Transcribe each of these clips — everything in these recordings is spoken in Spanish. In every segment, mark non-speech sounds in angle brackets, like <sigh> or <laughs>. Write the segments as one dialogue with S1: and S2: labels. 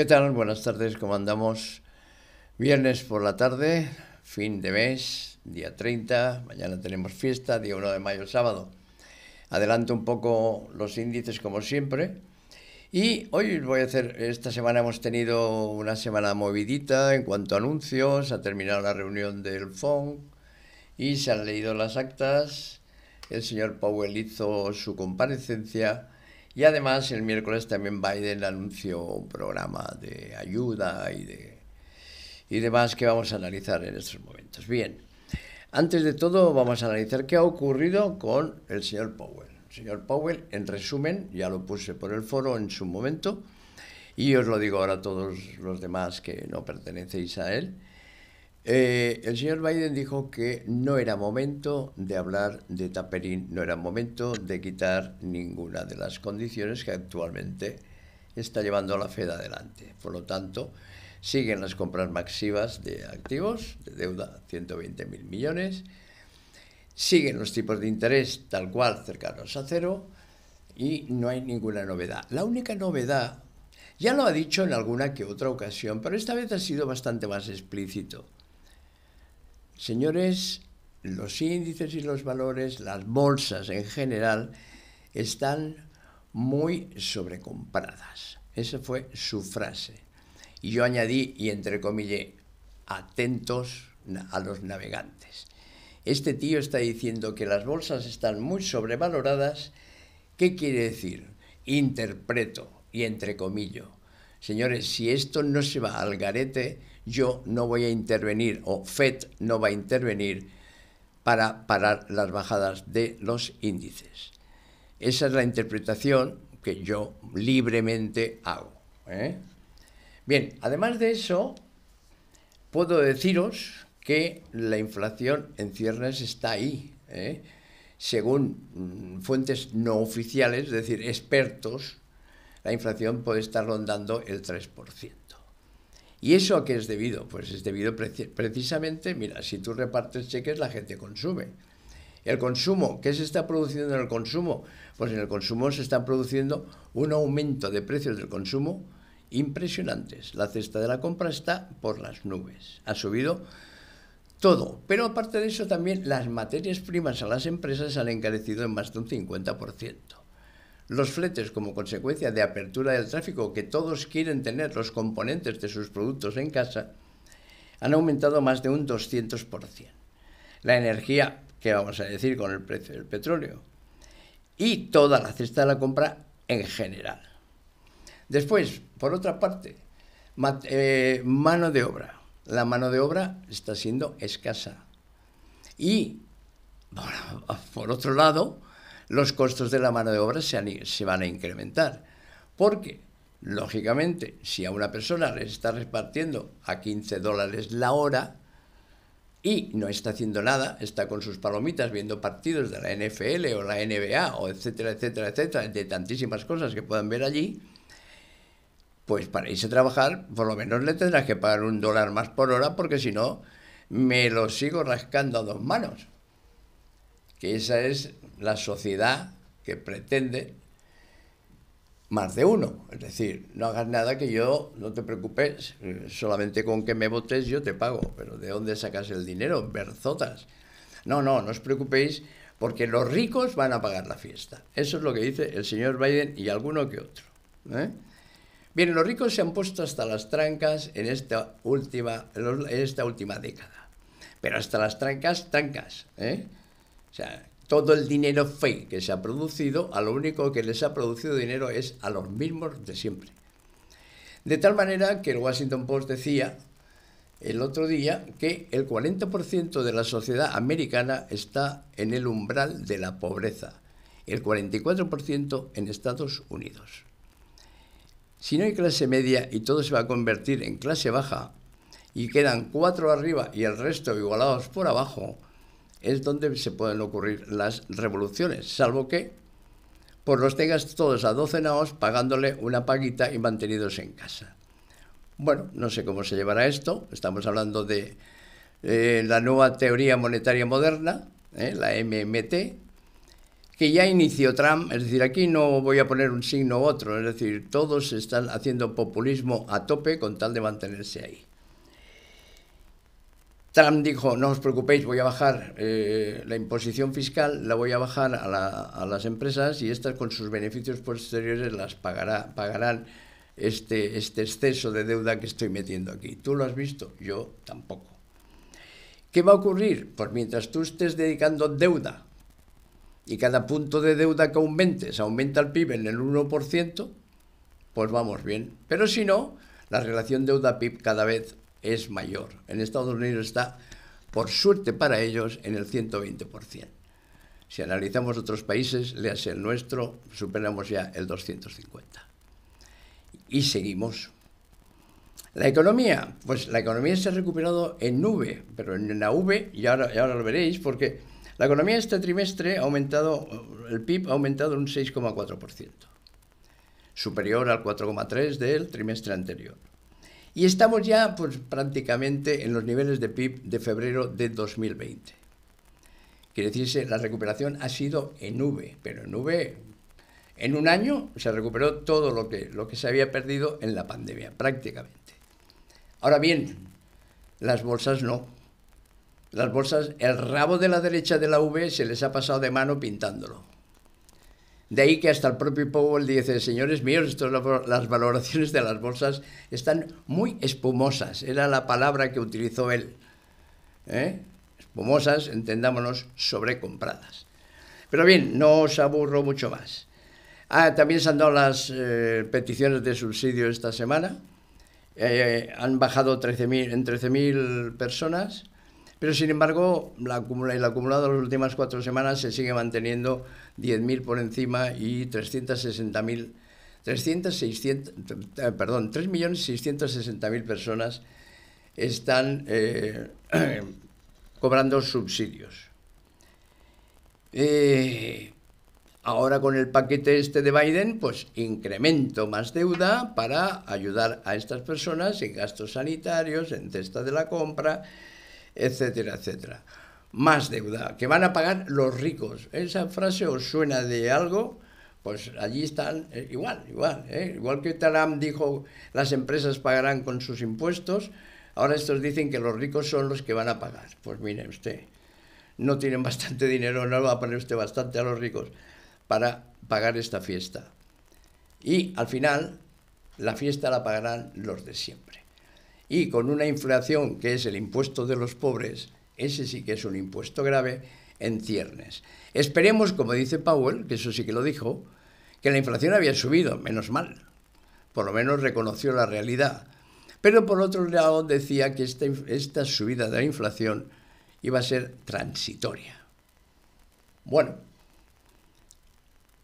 S1: ¿Qué tal? Buenas tardes, ¿cómo andamos? Viernes por la tarde, fin de mes, día 30, mañana tenemos fiesta, día 1 de mayo, sábado. Adelanto un poco los índices como siempre. Y hoy voy a hacer, esta semana hemos tenido una semana movidita en cuanto a anuncios, ha terminado la reunión del FONC y se han leído las actas, el señor Powell hizo su comparecencia y además el miércoles también Biden anunció un programa de ayuda y de y demás que vamos a analizar en estos momentos. Bien, antes de todo vamos a analizar qué ha ocurrido con el señor Powell. El señor Powell, en resumen, ya lo puse por el foro en su momento y os lo digo ahora a todos los demás que no pertenecéis a él. Eh, el señor Biden dijo que no era momento de hablar de Taperín, no era momento de quitar ninguna de las condiciones que actualmente está llevando la Fed adelante. Por lo tanto, siguen las compras masivas de activos, de deuda 120.000 millones, siguen los tipos de interés tal cual cercanos a cero y no hay ninguna novedad. La única novedad, ya lo ha dicho en alguna que otra ocasión, pero esta vez ha sido bastante más explícito Señores, los índices y los valores, las bolsas en general, están muy sobrecompradas. Esa fue su frase. Y yo añadí, y entre comillas, atentos a los navegantes. Este tío está diciendo que las bolsas están muy sobrevaloradas. ¿Qué quiere decir? Interpreto y entre comillas. Señores, si esto no se va al garete, yo no voy a intervenir o FED no va a intervenir para parar las bajadas de los índices. Esa es la interpretación que yo libremente hago. ¿eh? Bien, además de eso, puedo deciros que la inflación en ciernes está ahí. ¿eh? Según mm, fuentes no oficiales, es decir, expertos, la inflación puede estar rondando el 3%. ¿Y eso a qué es debido? Pues es debido precisamente, mira, si tú repartes cheques, la gente consume. El consumo, ¿qué se está produciendo en el consumo? Pues en el consumo se está produciendo un aumento de precios del consumo impresionantes. La cesta de la compra está por las nubes. Ha subido todo. Pero aparte de eso, también las materias primas a las empresas han encarecido en más de un 50%. Los fletes como consecuencia de apertura del tráfico, que todos quieren tener los componentes de sus productos en casa, han aumentado más de un 200%. La energía, que vamos a decir con el precio del petróleo, y toda la cesta de la compra en general. Después, por otra parte, eh, mano de obra. La mano de obra está siendo escasa. Y, por otro lado, los costos de la mano de obra se, van a incrementar. Porque, lógicamente, si a una persona le está repartiendo a 15 dólares la hora y no está haciendo nada, está con sus palomitas viendo partidos de la NFL o la NBA o etcétera, etcétera, etcétera, de tantísimas cosas que puedan ver allí, pues para irse a trabajar, por lo menos le tendrás que pagar un dólar más por hora, porque si no, me lo sigo rascando a dos manos que esa es la sociedad que pretende más de uno. Es decir, no hagas nada que yo, no te preocupes, solamente con que me votes yo te pago. Pero ¿de dónde sacas el dinero? Berzotas. No, no, no os preocupéis porque los ricos van a pagar la fiesta. Eso es lo que dice el señor Biden y alguno que otro. ¿eh? Bien, los ricos se han puesto hasta las trancas en esta última, en esta última década. Pero hasta las trancas, trancas. ¿eh? O sea, todo el dinero fake que se ha producido, a lo único que les ha producido dinero es a los mismos de siempre. De tal manera que el Washington Post decía el otro día que el 40% de la sociedad americana está en el umbral de la pobreza, el 44% en Estados Unidos. Si no hay clase media y todo se va a convertir en clase baja, y quedan cuatro arriba y el resto igualados por abajo, es donde se pueden ocurrir las revoluciones, salvo que por pues, los tengas todos a naos, pagándole una paguita y mantenidos en casa. Bueno, no sé cómo se llevará esto, estamos hablando de eh, la nueva teoría monetaria moderna, eh, la MMT, que ya inició Trump, es decir, aquí no voy a poner un signo u otro, es decir, todos están haciendo populismo a tope con tal de mantenerse ahí. Trump dijo, no os preocupéis, voy a bajar eh, la imposición fiscal, la voy a bajar a, las empresas y estas con sus beneficios posteriores las pagará, pagarán este, este exceso de deuda que estoy metiendo aquí. ¿Tú lo has visto? Yo tampoco. ¿Qué va a ocurrir? Pues mientras tú estés dedicando deuda y cada punto de deuda que aumentes aumenta el PIB en el 1%, pues vamos bien. Pero si no, la relación deuda-PIB cada vez es mayor. En Estados Unidos está, por suerte para ellos, en el 120%. Si analizamos otros países, léase el nuestro, superamos ya el 250%. Y seguimos. La economía, pues la economía se ha recuperado en nube, pero en la V, y y ahora lo veréis, porque la economía este trimestre ha aumentado, el PIB ha aumentado un 6,4%, superior al 4,3% del trimestre anterior. Y estamos ya pues, prácticamente en los niveles de PIB de febrero de 2020. Quiere decirse, la recuperación ha sido en V, pero en V, en un año se recuperó todo lo que, lo que se había perdido en la pandemia, prácticamente. Ahora bien, las bolsas no. Las bolsas, el rabo de la derecha de la V se les ha pasado de mano pintándolo. De ahí que hasta el propio Powell dice, señores míos, las valoraciones de las bolsas están muy espumosas, era la palabra que utilizó él. ¿eh? Espumosas, entendámonos, sobrecompradas. Pero bien, no os aburro mucho más. Ah, también se han dado las eh, peticiones de subsidio esta semana. Eh, han bajado en 13.000 personas pero sin embargo, el acumulado de las últimas cuatro semanas se sigue manteniendo 10.000 por encima y eh, perdón, 3.660.000 personas están eh, <clears throat> cobrando subsidios. Eh, ahora con el paquete este de Biden, pues incremento más deuda para ayudar a estas personas en gastos sanitarios, en testa de la compra, etcétera, etcétera. Más deuda, que van a pagar los ricos. ¿Esa frase os suena de algo? Pues allí están, eh, igual, igual. Eh. igual que Talam dijo, las empresas pagarán con sus impuestos, ahora estos dicen que los ricos son los que van a pagar. Pues mire usted, no tienen bastante dinero, no va a poner usted bastante a los ricos para pagar esta fiesta. Y al final, la fiesta la pagarán los de siempre y con una inflación que es el impuesto de los pobres, ese sí que es un impuesto grave, en ciernes. Esperemos, como dice Powell, que eso sí que lo dijo, que la inflación había subido, menos mal. Por lo menos reconoció la realidad. Pero por otro lado decía que esta, esta subida de la inflación iba a ser transitoria. Bueno,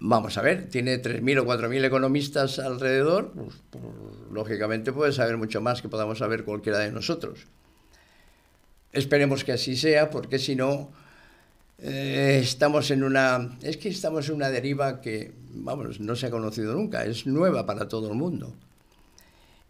S1: Vamos a ver, tiene 3.000 o 4.000 economistas alrededor, pues, pues, lógicamente puede saber mucho más que podamos saber cualquiera de nosotros. Esperemos que así sea, porque si no, eh, estamos en una... Es que estamos en una deriva que, vamos, no se ha conocido nunca, es nueva para todo el mundo.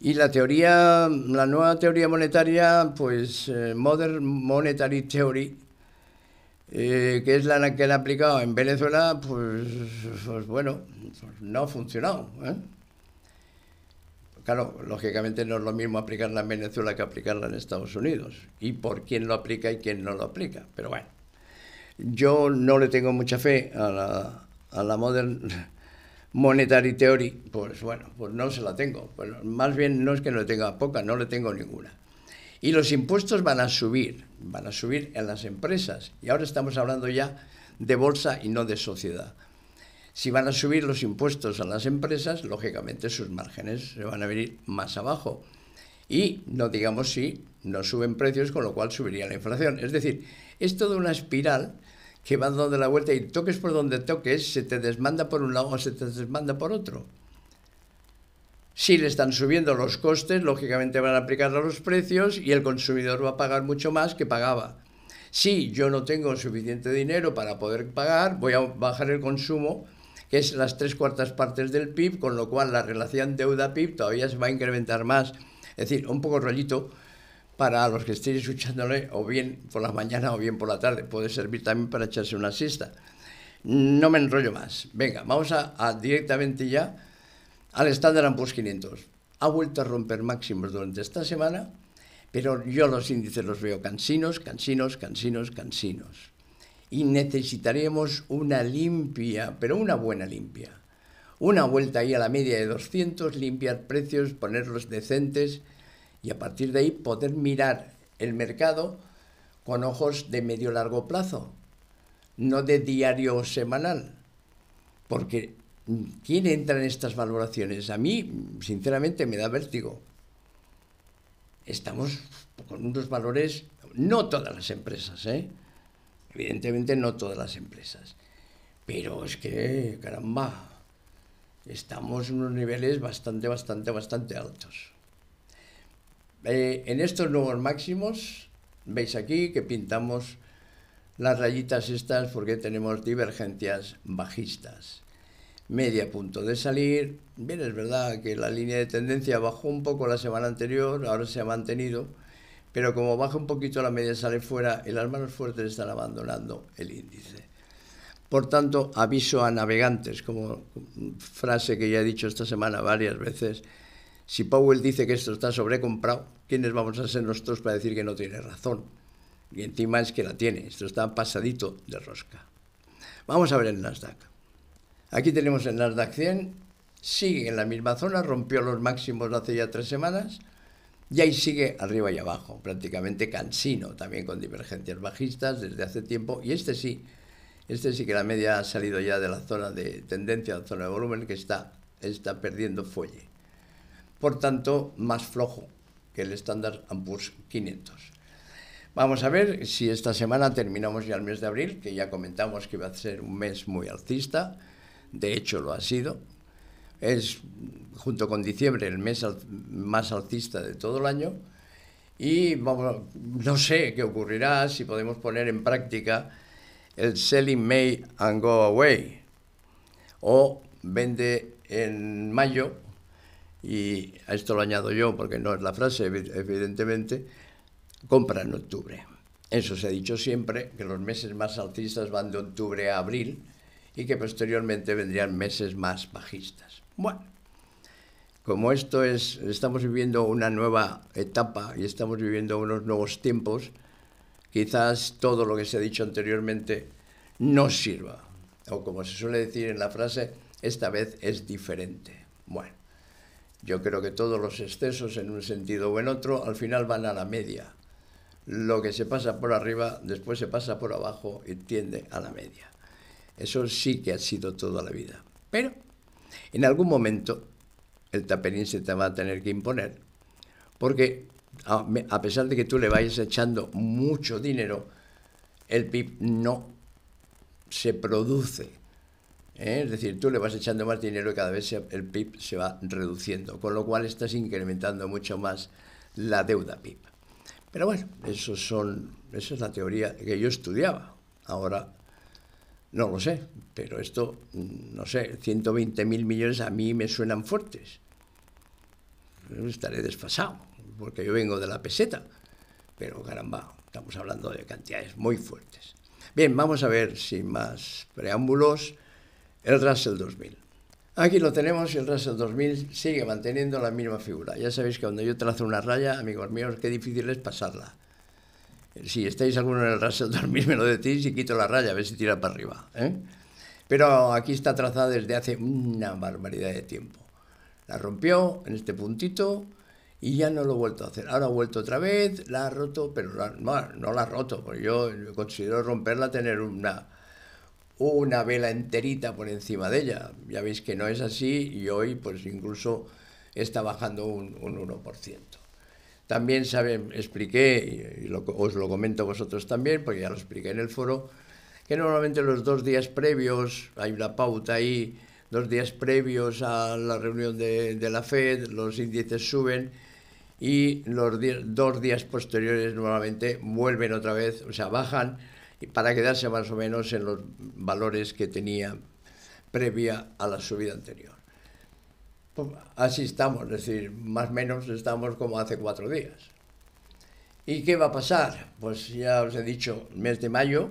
S1: Y la teoría, la nueva teoría monetaria, pues eh, Modern Monetary Theory, eh, que es la que han aplicado en Venezuela, pues, pues bueno, pues no ha funcionado. ¿eh? Claro, lógicamente no es lo mismo aplicarla en Venezuela que aplicarla en Estados Unidos. Y por quién lo aplica y quién no lo aplica. Pero bueno, yo no le tengo mucha fe a la, Modern Monetary Theory. Pues bueno, pues no se la tengo. más bien no es que no le tenga poca, no le tengo ninguna. Y los impuestos van a subir, van a subir en las empresas. Y ahora estamos hablando ya de bolsa y no de sociedad. Si van a subir los impuestos a las empresas, lógicamente sus márgenes se van a venir más abajo. Y no digamos si no suben precios, con lo cual subiría la inflación. Es decir, es toda una espiral que va dando la vuelta y toques por donde toques, se te desmanda por un lado o se te desmanda por otro. Si le están subiendo los costes, lógicamente van a aplicar a los precios y el consumidor va a pagar mucho más que pagaba. Si yo no tengo suficiente dinero para poder pagar, voy a bajar el consumo, que es las tres cuartas partes del PIB, con lo cual la relación deuda-PIB todavía se va a incrementar más. Es decir, un poco rollito para los que estén escuchándole o bien por la mañana o bien por la tarde. Puede servir también para echarse una siesta. No me enrollo más. Venga, vamos a directamente ya al estándar Poor's 500. Ha vuelto a romper máximos durante esta semana, pero yo los índices los veo cansinos, cansinos, cansinos, cansinos. Y necesitaremos una limpia, pero una buena limpia. Una vuelta ahí a la media de 200, limpiar precios, ponerlos decentes y a partir de ahí poder mirar el mercado con ojos de medio largo plazo, no de diario o semanal, porque ¿Quién entra en estas valoraciones? A mí, sinceramente, me da vértigo. Estamos con unos valores, no todas las empresas, ¿eh? evidentemente no todas las empresas, pero es que, caramba, estamos en unos niveles bastante, bastante, bastante altos. Eh, en estos nuevos máximos, veis aquí que pintamos las rayitas estas porque tenemos divergencias bajistas media punto de salir. Bien, es verdad que la línea de tendencia bajó un poco la semana anterior, ahora se ha mantenido, pero como baja un poquito la media sale fuera y las manos fuertes están abandonando el índice. Por tanto, aviso a navegantes, como frase que ya he dicho esta semana varias veces, si Powell dice que esto está sobrecomprado, ¿quiénes vamos a ser nosotros para decir que no tiene razón? Y encima es que la tiene, esto está pasadito de rosca. Vamos a ver el Nasdaq. Aquí tenemos el Nasdaq 100, sigue en la misma zona, rompió los máximos hace ya tres semanas, y ahí sigue arriba y abajo, prácticamente cansino, también con divergencias bajistas desde hace tiempo. Y este sí, este sí que la media ha salido ya de la zona de tendencia, la zona de volumen, que está, está perdiendo folle. Por tanto, más flojo que el estándar Ampurs 500. Vamos a ver si esta semana terminamos ya el mes de abril, que ya comentamos que iba a ser un mes muy alcista de hecho lo ha sido. Es, junto con diciembre, el mes más altista de todo el año. Y no sé qué ocurrirá si podemos poner en práctica el Selling May and Go Away. O vende en mayo, y a esto lo añado yo porque no es la frase, evidentemente, compra en octubre. Eso se ha dicho siempre, que los meses más altistas van de octubre a abril, y que posteriormente vendrían meses más bajistas. Bueno, como esto es, estamos viviendo una nueva etapa y estamos viviendo unos nuevos tiempos, quizás todo lo que se ha dicho anteriormente no sirva. O como se suele decir en la frase, esta vez es diferente. Bueno, yo creo que todos los excesos en un sentido o en otro al final van a la media. Lo que se pasa por arriba después se pasa por abajo y tiende a la media. Eso sí que ha sido toda la vida. Pero en algún momento el taperín se te va a tener que imponer, porque a, pesar de que tú le vayas echando mucho dinero, el PIB no se produce. ¿eh? Es decir, tú le vas echando más dinero y cada vez el PIB se va reduciendo, con lo cual estás incrementando mucho más la deuda PIB. Pero bueno, eso son, esa es la teoría que yo estudiaba. Ahora no lo sé, pero esto, mm, no sé, 120 mil millones a mí me suenan fuertes. Estaré desfasado, porque yo vengo de la peseta, pero caramba, estamos hablando de cantidades muy fuertes. Bien, vamos a ver sin más preámbulos el Russell 2000. Aquí lo tenemos y el Russell 2000 sigue manteniendo la misma figura. Ya sabéis que cuando yo trazo una raya, amigos míos, qué difícil es pasarla. Si estáis alguno en el raso, me lo decís y quito la raya, a ver si tira para arriba. ¿eh? Pero aquí está trazada desde hace una barbaridad de tiempo. La rompió en este puntito y ya no lo he vuelto a hacer. Ahora ha vuelto otra vez, la ha roto, pero no, la ha roto, porque yo considero romperla tener una, una vela enterita por encima de ella. Ya veis que no es así y hoy pues incluso está bajando un 1%. También expliqué, y os lo comento vosotros también, porque ya lo expliqué en el foro, que normalmente los dos días previos, hay una pauta ahí, dos días previos a la reunión de, la FED, los índices suben y los dos días posteriores normalmente vuelven otra vez, o sea, bajan para quedarse más o menos en los valores que tenía previa a la subida anterior así estamos, es decir, más o menos estamos como hace cuatro días. ¿Y qué va a pasar? Pues ya os he dicho, mes de mayo,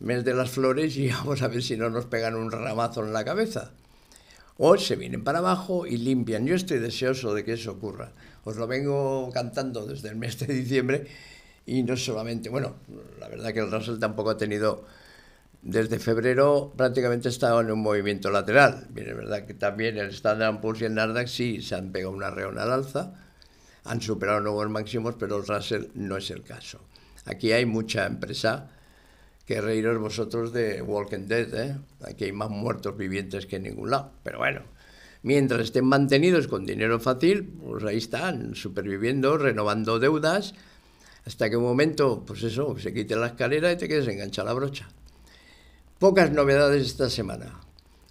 S1: mes de las flores, y <laughs> vamos a ver si no nos pegan un ramazo en la cabeza. O se vienen para abajo y limpian. Yo estoy deseoso de que eso ocurra. Os lo vengo cantando desde el mes de diciembre y no solamente, bueno, la verdad que el Russell tampoco ha tenido desde febrero prácticamente estaba en un movimiento lateral. es verdad que también el Standard Poor's y el Nasdaq sí se han pegado una reona al alza, han superado nuevos máximos, pero el Russell no es el caso. Aquí hay mucha empresa que reíros vosotros de Walking Dead, ¿eh? Aquí hay más muertos vivientes que en ningún lado, pero bueno. Mientras estén mantenidos con dinero fácil, pues ahí están, superviviendo, renovando deudas, hasta que un momento, pues eso, se quite la escalera y te quedes enganchado la brocha. Pocas novedades esta semana.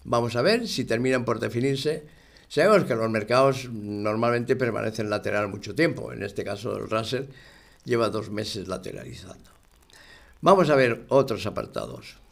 S1: Vamos a ver si terminan por definirse. Sabemos que los mercados normalmente permanecen lateral mucho tiempo. En este caso, el Russell lleva dos meses lateralizando. Vamos a ver otros apartados.